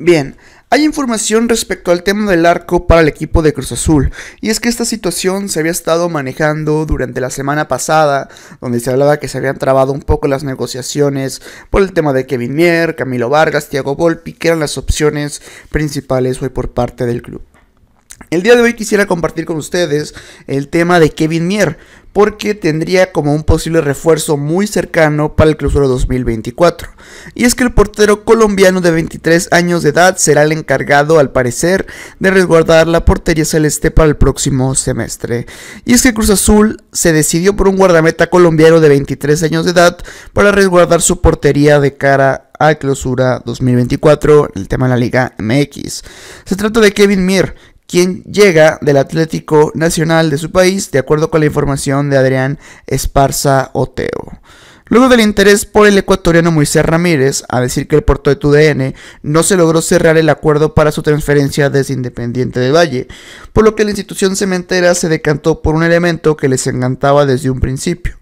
Bien, hay información respecto al tema del arco para el equipo de Cruz Azul, y es que esta situación se había estado manejando durante la semana pasada, donde se hablaba que se habían trabado un poco las negociaciones por el tema de Kevin Mier, Camilo Vargas, Thiago Volpi, que eran las opciones principales hoy por parte del club. El día de hoy quisiera compartir con ustedes el tema de Kevin Mier, porque tendría como un posible refuerzo muy cercano para el clausura 2024. Y es que el portero colombiano de 23 años de edad será el encargado, al parecer, de resguardar la portería celeste para el próximo semestre. Y es que Cruz Azul se decidió por un guardameta colombiano de 23 años de edad para resguardar su portería de cara a clausura 2024, el tema de la Liga MX. Se trata de Kevin Mier, quien llega del Atlético Nacional de su país, de acuerdo con la información de Adrián Esparza Oteo. Luego del interés por el ecuatoriano Moisés Ramírez, a decir que el Porto de TUDN no se logró cerrar el acuerdo para su transferencia desde Independiente de Valle, por lo que la institución cementera se decantó por un elemento que les encantaba desde un principio.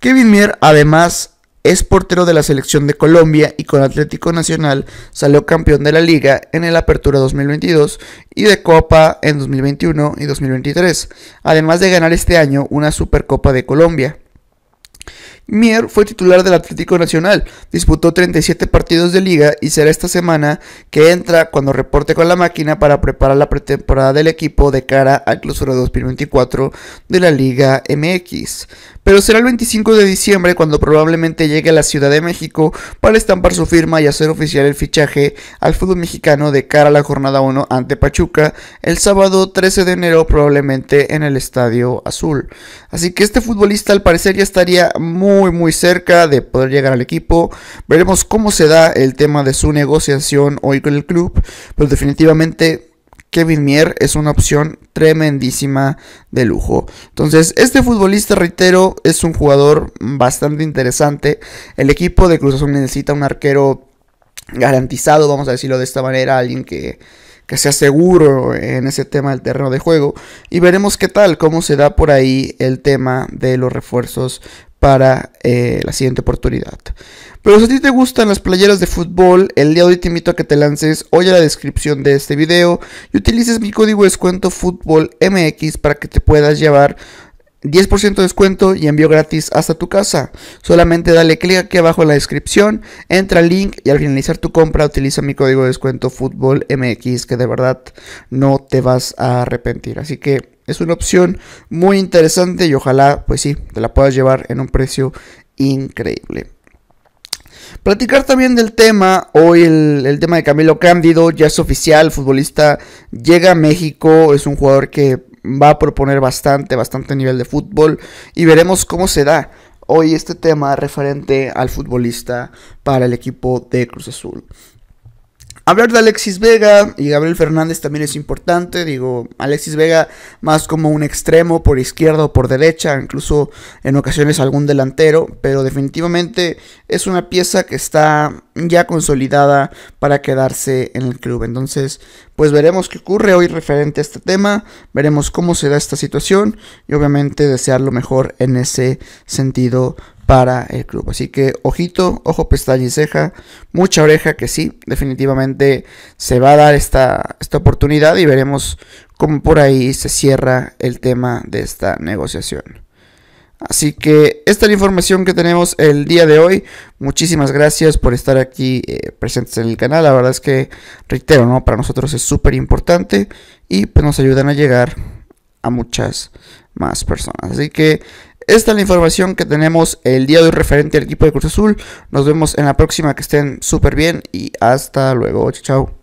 Kevin Mier además es portero de la selección de Colombia y con Atlético Nacional salió campeón de la liga en el Apertura 2022 y de Copa en 2021 y 2023, además de ganar este año una Supercopa de Colombia. Mier fue titular del Atlético Nacional, disputó 37 partidos de liga y será esta semana que entra cuando reporte con la máquina para preparar la pretemporada del equipo de cara al clausura 2024 de la Liga MX. Pero será el 25 de diciembre cuando probablemente llegue a la Ciudad de México para estampar su firma y hacer oficial el fichaje al fútbol mexicano de cara a la jornada 1 ante Pachuca el sábado 13 de enero probablemente en el Estadio Azul. Así que este futbolista al parecer ya estaría muy muy cerca de poder llegar al equipo. Veremos cómo se da el tema de su negociación hoy con el club, pero definitivamente Kevin Mier es una opción tremendísima de lujo. Entonces, este futbolista, reitero, es un jugador bastante interesante. El equipo de Cruz Azul necesita un arquero garantizado, vamos a decirlo de esta manera, alguien que, que sea seguro en ese tema del terreno de juego. Y veremos qué tal, cómo se da por ahí el tema de los refuerzos para eh, la siguiente oportunidad. Pero si a ti te gustan las playeras de fútbol, el día de hoy te invito a que te lances hoy a la descripción de este video y utilices mi código de descuento FUTBOLMX para que te puedas llevar 10% de descuento y envío gratis hasta tu casa. Solamente dale clic aquí abajo en la descripción, entra al link y al finalizar tu compra utiliza mi código de descuento FUTBOLMX que de verdad no te vas a arrepentir. Así que es una opción muy interesante y ojalá pues sí, te la puedas llevar en un precio increíble. Platicar también del tema, hoy el, el tema de Camilo Cándido, ya es oficial, futbolista, llega a México, es un jugador que va a proponer bastante, bastante nivel de fútbol y veremos cómo se da hoy este tema referente al futbolista para el equipo de Cruz Azul. Hablar de Alexis Vega y Gabriel Fernández también es importante. Digo, Alexis Vega más como un extremo por izquierda o por derecha, incluso en ocasiones algún delantero, pero definitivamente es una pieza que está ya consolidada para quedarse en el club. Entonces, pues veremos qué ocurre hoy referente a este tema, veremos cómo se da esta situación y obviamente desear lo mejor en ese sentido para el club. Así que ojito, ojo, pestaña y ceja, mucha oreja que sí, definitivamente se va a dar esta, esta oportunidad y veremos cómo por ahí se cierra el tema de esta negociación. Así que esta es la información que tenemos el día de hoy. Muchísimas gracias por estar aquí eh, presentes en el canal. La verdad es que, reitero, ¿no? para nosotros es súper importante y pues nos ayudan a llegar a muchas más personas. Así que esta es la información que tenemos el día de hoy referente al equipo de Cruz Azul. Nos vemos en la próxima, que estén súper bien y hasta luego. Chao.